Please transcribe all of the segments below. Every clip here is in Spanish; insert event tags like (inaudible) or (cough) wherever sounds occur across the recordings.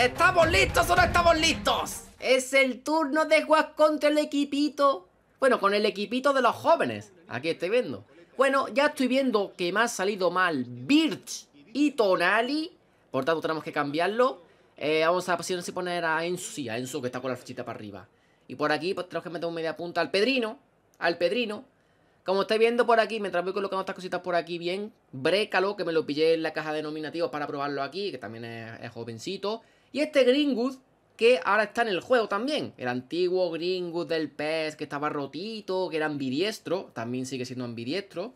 ¿Estamos listos o no estamos listos? Es el turno de jugar contra el equipito. Bueno, con el equipito de los jóvenes. Aquí estoy viendo. Bueno, ya estoy viendo que me ha salido mal Birch y Tonali. Por tanto, tenemos que cambiarlo. Eh, vamos a si poner a Enzo. Sí, a Enzo que está con la flechita para arriba. Y por aquí, pues tenemos que meter un media punta al Pedrino. Al Pedrino. Como estoy viendo por aquí, mientras voy colocando estas cositas por aquí bien, Brécalo, que me lo pillé en la caja de nominativos para probarlo aquí, que también es jovencito. Y este Gringood, que ahora está en el juego también, el antiguo Greenwood del PES, que estaba rotito, que era ambidiestro, también sigue siendo ambidiestro.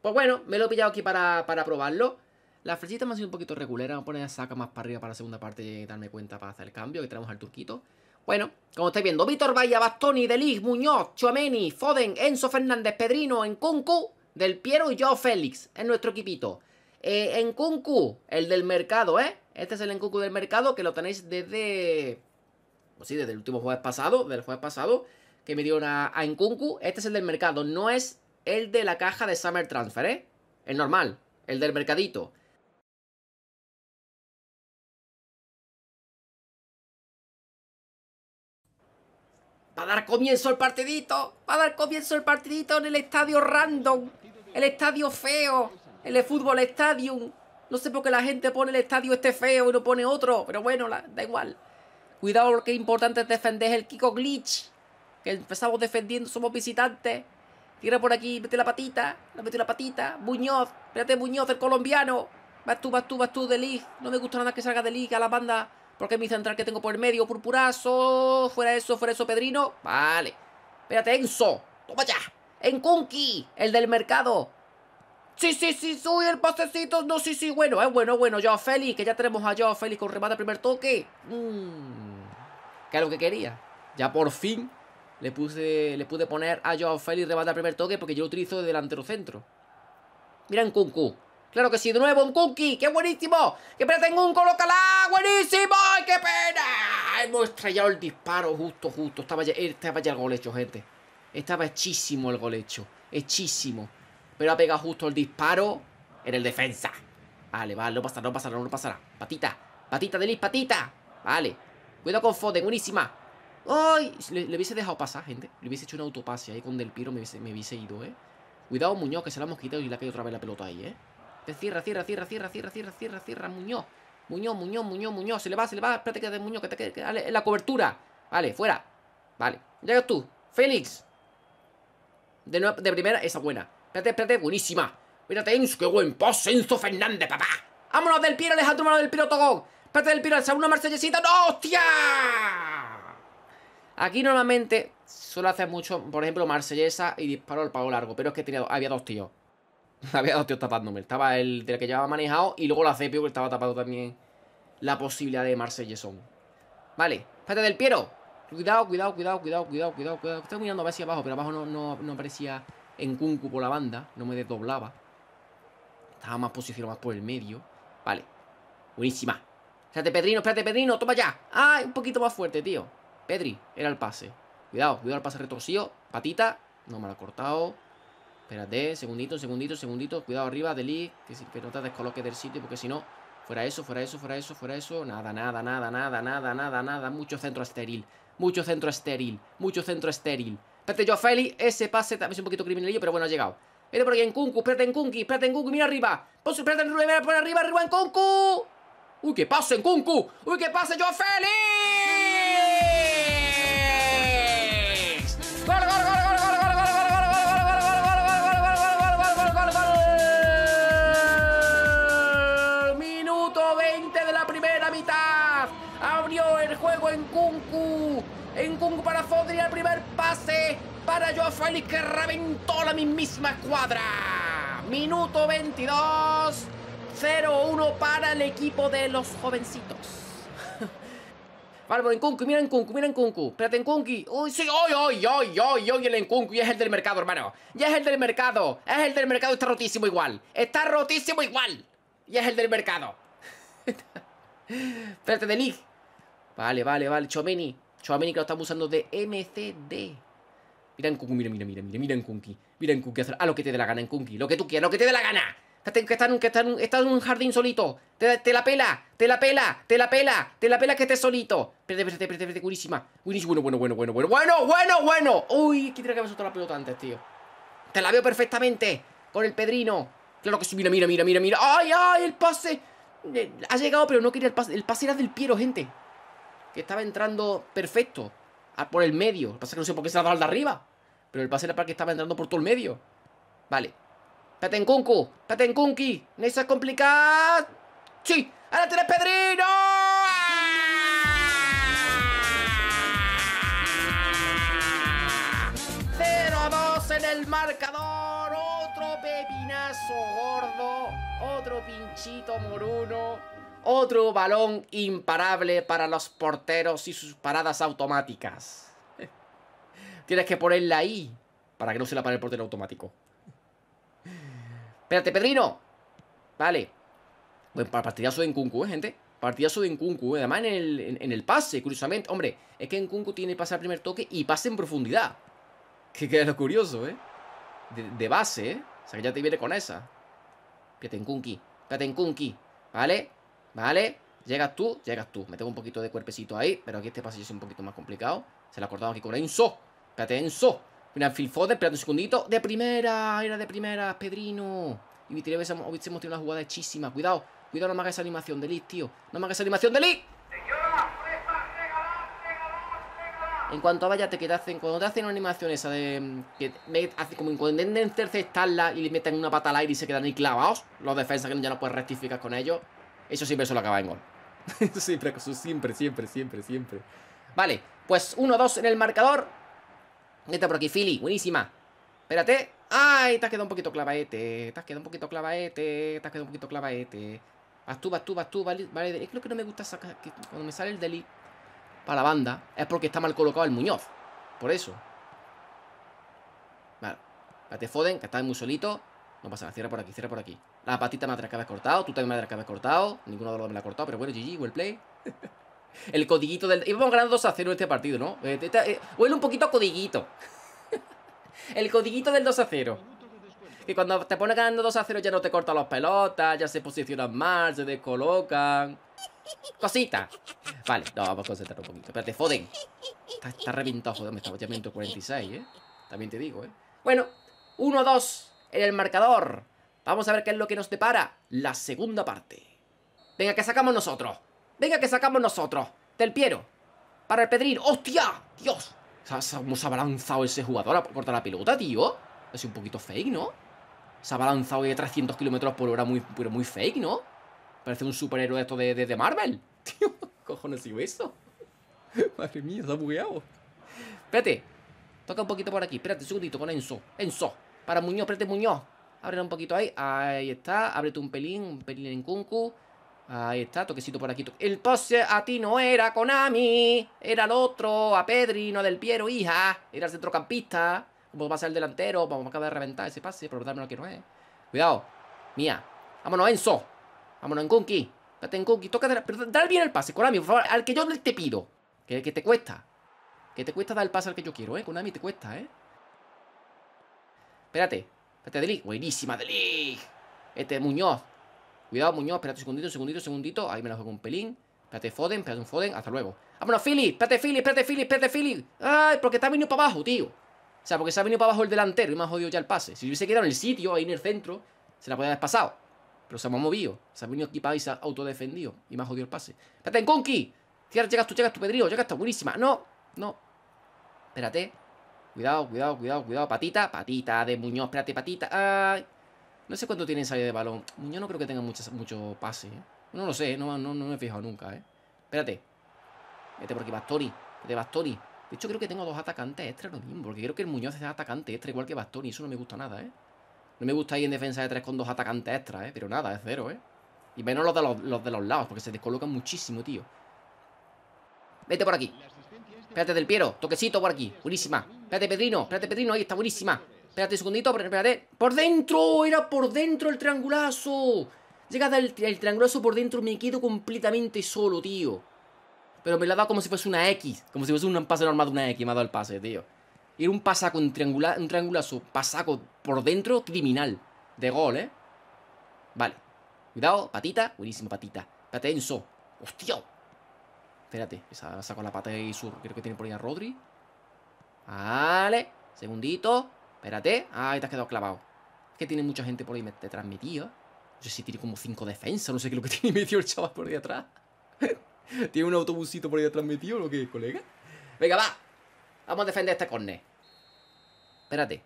Pues bueno, me lo he pillado aquí para, probarlo. Las flechitas me han sido un poquito reguleras, vamos a poner a saca más para arriba para la segunda parte y darme cuenta para hacer el cambio, que tenemos al turquito. Bueno, como estáis viendo, Víctor Valla, Bastoni, deliz Muñoz, Chuameni, Foden, Enzo Fernández, Pedrino, Enconcu, Del Piero y yo Félix, en nuestro equipito. en eh, Enconcu, el del mercado, ¿eh? Este es el Encucu del mercado que lo tenéis desde... Pues sí, desde el último jueves pasado, del jueves pasado, que me dio a, a Este es el del mercado, no es el de la caja de Summer Transfer, ¿eh? El normal, el del mercadito. Va a dar comienzo el partidito. Va a dar comienzo el partidito en el estadio random. El estadio feo. El de stadium. No sé por qué la gente pone el estadio este feo y no pone otro, pero bueno, da igual. Cuidado que es importante defender el Kiko Glitch. Que empezamos defendiendo, somos visitantes. Tira por aquí, mete la patita, la la patita. Buñoz espérate Buñoz el colombiano. Vas tú, vas tú, vas tú de League. No me gusta nada que salga de League a la banda. Porque mi central que tengo por el medio, purpurazo. Fuera eso, fuera eso, Pedrino. Vale. Espérate, Enzo. Toma ya. en Kunki! el del mercado. Sí, sí, sí, soy el pasecito. No, sí, sí, bueno, es eh, ah, bueno, bueno. yo Félix, que ya tenemos a yo Félix con remate primer toque. Mmm, que es lo que quería. Ya por fin le puse, le pude poner a Joao Félix remate primer toque porque yo utilizo de delantero centro. Mira en Kunku. Claro que sí, de nuevo un Kunki. ¡Qué buenísimo! ¡Que espérate tengo un colocalá! ¡Buenísimo! ¡Ay, qué pena! Hemos estrellado el disparo justo, justo. Estaba ya, estaba ya el golecho, gente. Estaba hechísimo el golecho Hechísimo. Pero ha pegado justo el disparo en el defensa. Vale, vale, no pasará, no pasará, no pasará. Patita, patita, Liz, patita. Vale. Cuidado con Foden, buenísima. ¡Ay! Le, hubiese dejado pasar, gente. Le hubiese hecho un autopase ahí con Del Piro, me hubiese, ido, ¿eh? Cuidado, Muñoz, que se la hemos quitado y le ha caído otra vez la pelota ahí, ¿eh? Cierra, cierra, cierra, cierra, cierra, cierra, cierra, cierra, Muñoz. Muñoz, Muñoz, Muñoz, Muñoz. Se le va, se le va. Espérate que de Muñoz, que te quede. Vale, en la cobertura. Vale, fuera. Vale. Llegas tú. Félix. de primera, esa buena. Espérate, espérate, buenísima. Mírate. qué buen pase, Enzo Fernández, papá. ¡Vámonos del Piero, tu mano del Piero Togón! ¡Espérate del Piero, una marsellesita! ¡No, hostia! Aquí normalmente suelo hacer mucho, por ejemplo, marsellesa y disparo al pago largo, pero es que tenía, había dos tíos. (laughs) había dos tíos tapándome. Estaba el del que llevaba manejado y luego la Cepio que estaba tapado también la posibilidad de marsellesón. Vale, espérate del Piero. Cuidado, cuidado, cuidado, cuidado, cuidado, cuidado, cuidado. Estoy mirando hacia abajo, pero abajo no, no, no aparecía en Kunku por la banda, no me desdoblaba. Estaba más posicionado por el medio. Vale, buenísima. Espérate, Pedrino, espérate, Pedrino, toma ya. ¡Ay, un poquito más fuerte, tío! Pedri, era el pase. Cuidado, cuidado el pase retorcido. Patita, no me lo ha cortado. Espérate, segundito, segundito, segundito. Cuidado arriba, Deli, que si que no te descoloques del sitio, porque si no, fuera eso, fuera eso, fuera eso, fuera eso. Nada, nada, nada, nada, nada, nada, nada. Mucho centro estéril. Mucho centro estéril. Mucho centro estéril. Espérate, a Feli. Ese pase también es un poquito criminalillo, pero bueno, ha llegado. Vete por aquí en Kunku. Espérate en Kunki. Espérate en Kunku. Mira arriba. Pon espérate en por arriba, arriba en Kunku. Uy, qué pase en Kunku. Uy, qué pase, a Feli. para Fodri el primer pase para Joao que reventó la misma cuadra. Minuto 22, 0-1 para el equipo de los jovencitos. Vale, (laughs) en Nkunku, mira Kunku, mira Kunku. Espérate, Nkunku Uy, sí, hoy hoy hoy hoy El Enkunku Y es el del mercado, hermano Y es el del mercado Es el del mercado, está rotísimo igual Está rotísimo igual Y es el del mercado (laughs) Espérate, Denis. Vale, vale, vale, Chomini que lo estamos usando de MCD. Mira en Kunki, mira, mira, mira, mira, mira en Kunki. Mira en Kunki, haz lo que te dé la gana en Kunki. Lo que tú quieras, lo que te dé la gana. Que está, en, un, en un jardín solito. Te, la pela, te la pela, te la pela, te la pela que estés solito. Espérate, espérate, espérate, espérate, curísima. bueno, bueno, bueno, bueno, bueno, bueno, bueno, bueno. Uy, que tiene que haber soltado la pelota antes, tío. Te la veo perfectamente con el Pedrino. Claro que sí, mira, mira, mira, mira, mira. ¡Ay, ay, el pase! Eh, ha llegado, pero no quería el pase. El pase era del Piero, gente estaba entrando perfecto por el medio. Lo que pasa es que no sé por qué se ha dado al de arriba. Pero el pase era para que estaba entrando por todo el medio. Vale. Patenkunku, Patenkunki. Nesa es complicado! Sí. Ahora tienes Pedrino. 0 a 2 en el marcador. Otro pepinazo gordo. Otro pinchito moruno. Otro balón imparable para los porteros y sus paradas automáticas. (laughs) Tienes que ponerla ahí para que no se la pare el portero automático. Espérate, Pedrino. Vale. Buen partidazo de Nkunku, ¿eh, gente? Partidazo de Nkunku. ¿eh? Además, en el, pase, curiosamente. Hombre, es que Nkunku tiene pase al primer toque y pase en profundidad. Que, queda lo curioso, ¿eh? De, base, ¿eh? O sea, que ya te viene con esa. Espérate, Nkunki. Espérate, Nkunki. ¿Vale? ¿Vale? Llegas tú, llegas tú. Me tengo un poquito de cuerpecito ahí, pero aquí este pasillo es un poquito más complicado. Se la cortado aquí con Enzo. Espérate, Enso. Mira, Phil Foden, espérate un segundito. ¡De primera! Era de primera, Pedrino. Y Vitirio hubiésemos tenido una jugada hechísima. Cuidado, cuidado, no me hagas esa animación de Lee, tío. No me hagas esa animación de Lee En cuanto a vayate que te hacen, cuando te hacen una animación esa de. Mm, que hace como intenten interceptarla y le meten una pata al aire y se quedan ahí clavados, los defensas que ya no puedes rectificar con ellos, eso siempre solo acaba en gol. (laughs) siempre, siempre, siempre, siempre, siempre. Vale, pues 1-2 en el marcador. Está por aquí, Philly, buenísima. Espérate. ¡Ay! Te has quedado un poquito clavaete. Te has quedado un poquito clavaete. Te has quedado un poquito clavaete. Vas tú, vas tú, vas tú. Vale, Es lo que no me gusta sacar. cuando me sale el deli para la banda es porque está mal colocado el Muñoz. Por eso. Vale. Te Foden, que está muy solito. No pasa nada. Cierra por aquí, cierra por aquí. La patita me que habéis cortado, tú también me que habéis cortado. Ninguno de los dos me la ha cortado, pero bueno, GG, well play. (laughs) el codiguito del... Y Íbamos ganando 2 a 0 en este partido, ¿no? Eh, eh, huele un poquito a codiguito. (laughs) el codiguito del 2 a 0. Que cuando te pones ganando 2 a 0 ya no te cortan las pelotas, ya se posicionan mal, se descolocan. Cosita Vale, no, vamos a concentrar un poquito. Espérate, Foden. Está, reventado, Foden. Me estaba ya 46, ¿eh? También te digo, ¿eh? Bueno, 1-2 en el marcador. Vamos a ver qué es lo que nos depara la segunda parte. Venga, que sacamos nosotros. Venga, que sacamos nosotros. Del Piero. Para el Pedrín. ¡Hostia! ¡Dios! ¿Cómo se ha balanzado ese jugador a cortar la pelota, tío? Es un poquito fake, ¿no? Se ha balanzado de 300 kilómetros por hora muy, pero muy fake, ¿no? Parece un superhéroe esto de, de, Marvel. (laughs) Tío, cojones sigo eso? (laughs) Madre mía, está bugueado. Espérate. Toca un poquito por aquí. Espérate un segundito con Enzo. Enzo. Para Muñoz, espérate, Muñoz. Abre un poquito ahí. Ahí está. Ábrete un pelín, un pelín en Kunku. Ahí está, toquecito por aquí. el pase a ti no era Konami. Era el otro, a Pedri, no Del Piero, hija. Era el centrocampista. Como va a ser el delantero. Vamos a acabar de reventar ese pase, pero lo que no es. Cuidado. Mía. Vámonos, Enzo. Vámonos, en Kunki. Date en Kunki. Toca Pero dar bien el pase, Konami, por favor. Al que yo te pido. Que, que te cuesta. Que te cuesta dar el pase al que yo quiero, ¿eh? Konami, te cuesta, ¿eh? Espérate. Espérate, Delig. Buenísima, Delig. Este, Muñoz. Cuidado, Muñoz. Espérate un segundito, un segundito, un segundito. Ahí me la juego un pelín. Espérate, Foden. Espérate un Foden. Hasta luego. Vámonos, Philly. Espérate, Philly. Espérate, Philly. Espérate, Philly. Ay, porque está venido para abajo, tío. O sea, porque se ha venido para abajo el delantero y me ha jodido ya el pase. Si hubiese quedado en el sitio, ahí en el centro, se la podía haber pasado. Pero se me ha movido. Se ha venido aquí y se ha autodefendido. Y me ha jodido el pase. Espérate, en Conky. Llegas tú, llegas tú, Pedrillo. Llegas está Buenísima. No, no. Espérate. Cuidado, cuidado, cuidado, cuidado. Patita, patita de Muñoz. Espérate, patita. No sé cuánto tiene salida de balón. Muñoz no creo que tenga muchos mucho pase. ¿eh? No lo sé, ¿eh? no, no, me he fijado nunca, ¿eh? Espérate. Vete por aquí, Bastoni. De Bastoni. De hecho, creo que tengo dos atacantes extra lo mismo. Porque creo que el Muñoz es atacante extra igual que Bastoni. Eso no me gusta nada, ¿eh? No me gusta ir en defensa de tres con dos atacantes extra, ¿eh? Pero nada, es cero, ¿eh? Y menos los de los, de los lados, porque se descolocan muchísimo, tío. Vete por aquí. Espérate del Piero. Toquecito por aquí. Buenísima. Espérate, Pedrino, espérate, Pedrino, ahí está buenísima. Espérate un segundito, espérate. ¡Por dentro! ¡Era por dentro el triangulazo! Llegada el, triangulazo por dentro, me quedo completamente solo, tío. Pero me la dado como si fuese una X. Como si fuese un pase normal de una X, me ha dado el pase, tío. Era un pasaco, un, triangula, un triangulazo, pasaco por dentro, criminal. De gol, ¿eh? Vale. Cuidado, patita. buenísima patita. Patenso. ¡Hostia! Espérate, esa saco la pata y sur Creo que tiene por ahí a Rodri. Vale. Segundito. Espérate. ahí te has quedado clavado. Es que tiene mucha gente por ahí detrás metido. No sé si tiene como cinco defensas. No sé qué es lo que (laughs) tiene metido el chaval por ahí atrás. (laughs) ¿Tiene un autobusito por ahí transmitido metido lo que es, colega? Venga, va. Vamos a defender este corne Espérate.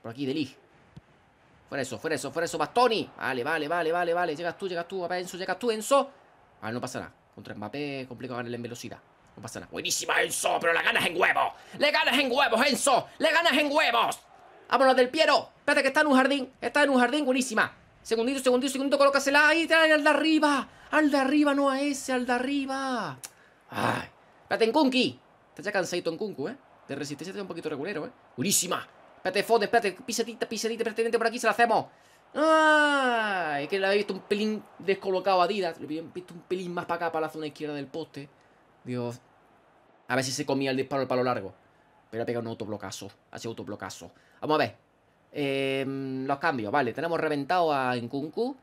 Por aquí, Delig. Fuera eso, fuera eso, fuera eso, Bastoni. Vale, vale, vale, vale, vale. Llegas tú, llegas tú, a Enzo, llegas tú, Enzo. Vale, no pasa nada. Contra Mbappé complicado ganarle en velocidad. No pasa nada. Buenísima, Enzo, pero la ganas en huevos. Le ganas en huevos, Enzo. Le ganas en huevos. Vámonos del Piero. Espérate que está en un jardín. Está en un jardín, buenísima. Segundito, segundito, segundito, colócasela ahí, está! al de arriba. Al de arriba, no a ese, al de arriba. Ay. Espérate, Kunki. Está ya cansadito Kunku, ¿eh? De resistencia está un poquito regulero, ¿eh? Buenísima. Espérate, Foden, espérate, pisadita, pisadita, pertinente por aquí, se la hacemos. Ay, que le había visto un pelín descolocado a Adidas. Le había visto un pelín más para acá, para la zona izquierda del poste. Dios. A ver si se comía el disparo al palo largo. Pero ha pegado un autoblocazo. Ha sido autoblocazo. Vamos a ver. Em, los cambios, vale. Tenemos reventado a Nkunku.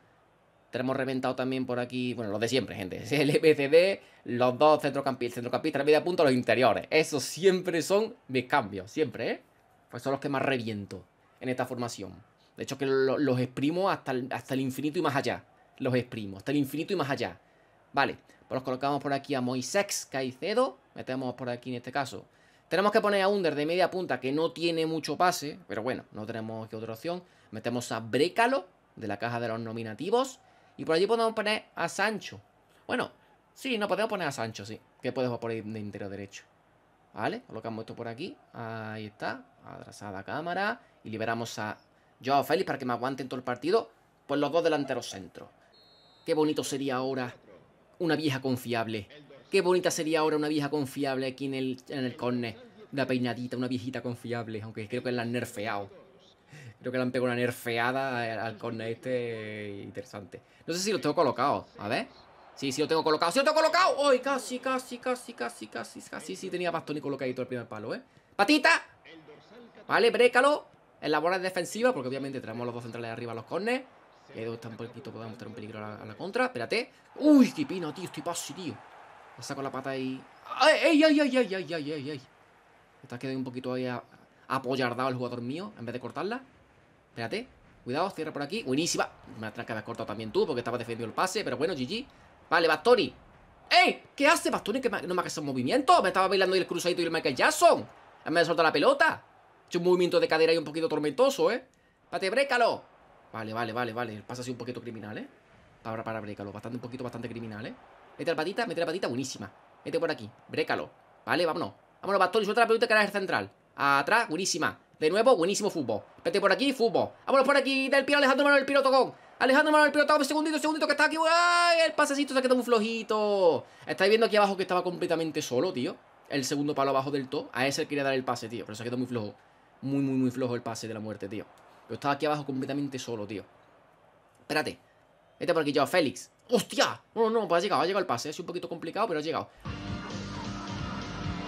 Tenemos reventado también por aquí. Bueno, los de siempre, gente. (laughs) El los dos centrocampistas, centrocampistas, media punto los interiores. Esos siempre son mis cambios. Siempre, ¿eh? Pues son los que más reviento en esta formación. De hecho, que los exprimo hasta hasta el infinito y más allá. Los exprimo, hasta el infinito y más allá. Vale, pues colocamos por aquí a Moisex Caicedo. Metemos por aquí en este caso. Tenemos que poner a Under de media punta, que no tiene mucho pase. Pero bueno, no tenemos que otra opción. Metemos a Brécalo, de la caja de los nominativos. Y por allí podemos poner a Sancho. Bueno, sí, no podemos poner a Sancho, sí. Que podemos poner de interior derecho. ¿Vale? Colocamos esto por aquí. Ahí está. Atrasada cámara. Y liberamos a Joao Félix para que me aguanten todo el partido. Pues los dos delanteros centros. Qué bonito sería ahora una vieja confiable. Qué bonita sería ahora una vieja confiable aquí en el, en el corner. Una peinadita, una viejita confiable. Aunque creo que la han nerfeado. Creo que la han pegado una nerfeada al corner este eh, interesante. No sé si lo tengo colocado. A ver. Sí, sí lo tengo colocado. ¡Sí lo tengo colocado! ¡Uy, casi, casi, casi, casi, casi! Casi sí tenía bastón y colocadito el primer palo, ¿eh? ¡Patita! Vale, brécalo. bola defensiva, porque obviamente tenemos los dos centrales arriba a los corners poquito podemos estar un peligro a la, contra. Espérate. Uy, qué pino, tío. Estoy pasi, tío. Me saco la pata ahí. ¡Ay, ay, ay, ay, ay, ay, ay, ay! Está quedando un poquito ahí apoyardado el jugador mío en vez de cortarla. Espérate. Cuidado, cierra por aquí. Buenísima. Me la de cortado también tú porque estaba defendiendo el pase. Pero bueno, GG. Vale, Bastoni. ¡Ey! ¿Qué hace Bastoni? Que no me hace un movimiento. Me estaba bailando el cruzadito y el Michael Jackson. Me de soltado la pelota. He un movimiento de cadera y un poquito tormentoso, ¿eh? ¡Pate, brécalo! Vale, vale, vale, vale. El Pasa así un poquito criminal, ¿eh? Para, para, brécalo. Bastante, un poquito bastante criminal, ¿eh? Mete la patita, mete la patita, buenísima. Mete por aquí, brécalo. Vale, vámonos. Vámonos, y suelta la pelota que era el central. Atrás, buenísima. De nuevo, buenísimo fútbol. Vete por aquí, fútbol. Vámonos por aquí, del pie Alejandro Manuel, el con Alejandro Manuel, el Un segundito, segundito que está aquí. ¡Ay! El pasecito se ha quedado muy flojito. Estáis viendo aquí abajo que estaba completamente solo, tío. El segundo palo abajo del todo. A ese quería dar el pase, tío. Pero se ha quedado muy flojo. Muy, muy, muy flojo el pase de la muerte, tío. Yo estaba aquí abajo completamente solo, tío. Espérate. Vete por aquí yo, Félix. ¡Hostia! No, no, no, pues ha llegado, ha llegado el pase. Es un poquito complicado, pero ha llegado.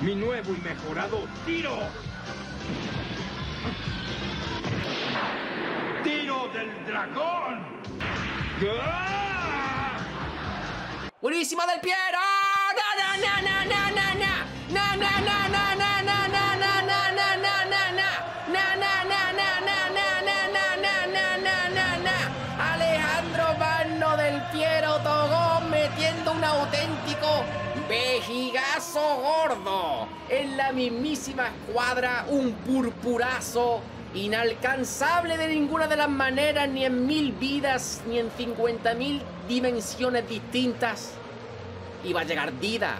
Mi nuevo y mejorado tiro. Tiro del dragón. Buenísima del Piero. ¡No, no, mismísima cuadra, un purpurazo inalcanzable de ninguna de las maneras, ni en mil vidas, ni en 50.000 dimensiones distintas. Iba a llegar Dida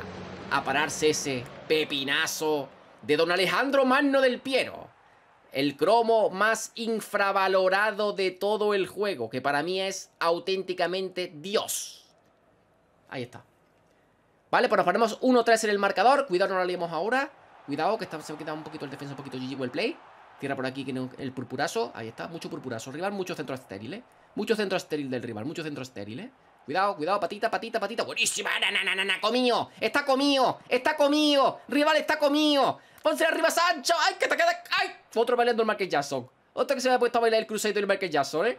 a pararse ese pepinazo de don Alejandro Magno del Piero. El cromo más infravalorado de todo el juego, que para mí es auténticamente Dios. Ahí está. Vale, pues nos ponemos 1-3 en el marcador. Cuidado, no lo leemos ahora. Cuidado, que está, se queda un poquito el defensa, un poquito GG well play. Tierra por aquí, que el purpurazo. Ahí está, mucho purpurazo. Rival, mucho centro estéril, ¿eh? Mucho centro estéril del rival, mucho centro estéril, ¿eh? Cuidado, cuidado, patita, patita, patita. Buenísima, na, na, na, na, Comío, Está comío, está comío. Rival está comío. ¡Ponce arriba, Sancho. ¡Ay, que te queda! ¡Ay! Otro bailando el Market Jackson. Otro que se me ha puesto a bailar el crucero del Market Jackson, ¿eh?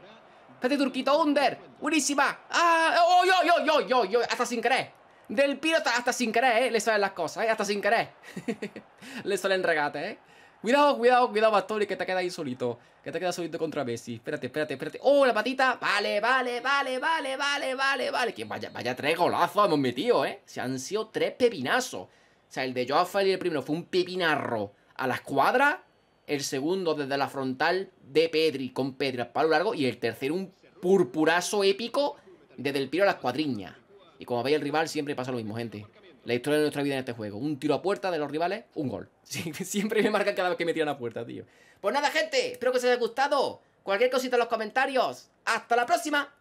Espérate, Turquito, under. Buenísima. ¡Ah! ¡Oh, yo, yo, yo, yo, yo! Hasta sin querer del pirata. Hasta sin querer, ¿eh? Le salen las cosas, ¿eh? Hasta sin querer. (laughs) le salen regate, ¿eh? Cuidado, cuidado, cuidado, Bastoni, que te queda ahí solito. Que te queda solito contra Messi. Espérate, espérate, espérate. ¡Oh, la patita! Vale, vale, vale, vale, vale, vale, vale. Que vaya, vaya tres golazos hemos metido, ¿eh? Se han sido tres pepinazos. O sea, el de Joao y el primero, fue un pepinarro a la escuadra. El segundo desde la frontal de Pedri, con Pedri al palo largo. Y el tercero, un purpurazo épico desde el piro a las cuadriñas. Y como veis, el rival siempre pasa lo mismo, gente. La historia de nuestra vida en este juego. Un tiro a puerta de los rivales, un gol. (laughs) siempre me marcan cada vez que me tiran a puerta, tío. Pues nada, gente. Espero que os haya gustado. Cualquier cosita en los comentarios. ¡Hasta la próxima!